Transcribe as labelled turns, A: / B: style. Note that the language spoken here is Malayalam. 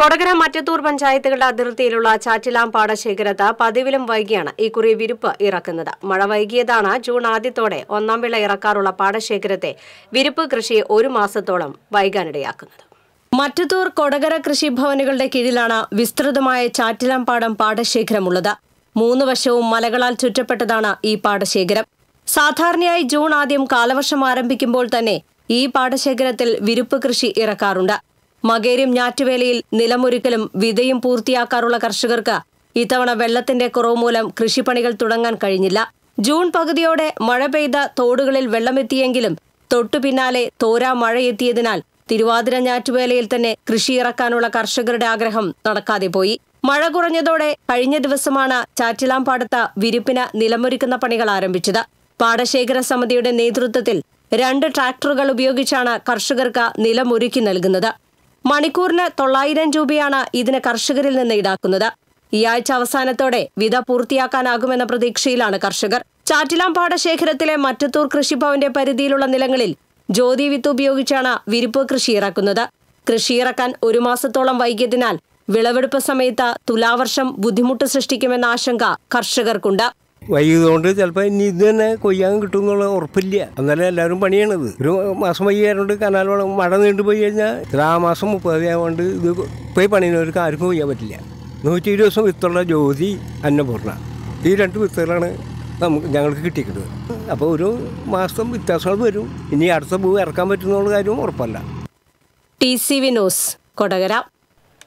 A: കൊടകര മറ്റത്തൂർ പഞ്ചായത്തുകളുടെ അതിർത്തിയിലുള്ള ചാറ്റിലാം പാടശേഖരത്ത് പതിവിലും വൈകിയാണ് ഇക്കുറി വിരിപ്പ് ഇറക്കുന്നത് മഴ വൈകിയതാണ് ജൂൺ ആദ്യത്തോടെ ഒന്നാം വിള ഇറക്കാറുള്ള പാടശേഖരത്തെ വിരിപ്പ് കൃഷി ഒരു മാസത്തോളം വൈകാനിടയാക്കുന്നത് മറ്റത്തൂർ കൊടകര കൃഷിഭവനുകളുടെ കീഴിലാണ് വിസ്തൃതമായ ചാറ്റിലാംപാടം പാടശേഖരമുള്ളത് മൂന്ന് വശവും മലകളാൽ ചുറ്റപ്പെട്ടതാണ് ഈ പാടശേഖരം സാധാരണയായി ജൂൺ ആദ്യം കാലവർഷം ആരംഭിക്കുമ്പോൾ തന്നെ ഈ പാടശേഖരത്തിൽ വിരുപ്പ് കൃഷി ഇറക്കാറുണ്ട് മകേരും ഞാറ്റുവേലയിൽ നിലമൊരുക്കലും വിതയും പൂർത്തിയാക്കാറുള്ള കർഷകർക്ക് ഇത്തവണ വെള്ളത്തിന്റെ കുറവ് മൂലം കൃഷിപ്പണികൾ തുടങ്ങാൻ കഴിഞ്ഞില്ല ജൂൺ പകുതിയോടെ മഴ പെയ്ത തോടുകളിൽ വെള്ളമെത്തിയെങ്കിലും തൊട്ടു പിന്നാലെ തോരാ മഴയെത്തിയതിനാൽ തിരുവാതിര ഞാറ്റുവേലയിൽ തന്നെ കൃഷി ഇറക്കാനുള്ള കർഷകരുടെ ആഗ്രഹം നടക്കാതെ പോയി മഴ കുറഞ്ഞതോടെ കഴിഞ്ഞ ദിവസമാണ് ചാറ്റിലാംപാടത്ത് വിരിപ്പിന് നിലമൊരുക്കുന്ന പണികൾ ആരംഭിച്ചത് പാടശേഖര സമിതിയുടെ നേതൃത്വത്തിൽ രണ്ട് ട്രാക്ടറുകൾ ഉപയോഗിച്ചാണ് കർഷകർക്ക് നിലമൊരുക്കി നൽകുന്നത് മണിക്കൂറിന് തൊള്ളായിരം രൂപയാണ് ഇതിന് കർഷകരിൽ നിന്ന് ഈടാക്കുന്നത് ഈ ആഴ്ച അവസാനത്തോടെ വിത പൂർത്തിയാക്കാനാകുമെന്ന പ്രതീക്ഷയിലാണ് കർഷകർ ചാറ്റിലാംപാട ശേഖരത്തിലെ മറ്റത്തൂർ കൃഷിഭവന്റെ പരിധിയിലുള്ള നിലങ്ങളിൽ ജ്യോതി വിത്ത് ഉപയോഗിച്ചാണ് വിരിപ്പ് കൃഷി ഇറക്കുന്നത് കൃഷിയിറക്കാൻ ഒരു മാസത്തോളം വൈകിയതിനാൽ വിളവെടുപ്പ് സമയത്ത് തുലാവർഷം ബുദ്ധിമുട്ട് സൃഷ്ടിക്കുമെന്ന ആശങ്ക കർഷകർക്കുണ്ട്
B: വൈകുന്നതുകൊണ്ട് ചിലപ്പോൾ ഇനി ഇത് തന്നെ കൊയ്യാൻ കിട്ടും എന്നുള്ള ഉറപ്പില്ല അന്നേരം എല്ലാവരും പണിയണത് ഒരു മാസം വൈകാറുണ്ട് കനാൽ വെള്ളം മഴ നീണ്ടു പോയി കഴിഞ്ഞാൽ ഇത്ര ആ മാസം മുപ്പത് ആയതുകൊണ്ട് ഇത് പോയി പണിയുന്നവർക്ക് ആർക്കും കൊയ്യാൻ പറ്റില്ല നൂറ്റി ഇരുപത് ദിവസം വിത്തുള്ള ജ്യോതി അന്നപൂർണ ഈ രണ്ട് വിത്തുകളാണ് നമുക്ക് ഞങ്ങൾക്ക് കിട്ടിയിട്ടത് അപ്പോൾ ഒരു മാസം വ്യത്യാസങ്ങൾ വരും ഇനി അടുത്ത ഭൂ ഇറക്കാൻ പറ്റുന്ന കാര്യവും ഉറപ്പല്ല
A: ടി സി വിനോസ് കൊടകര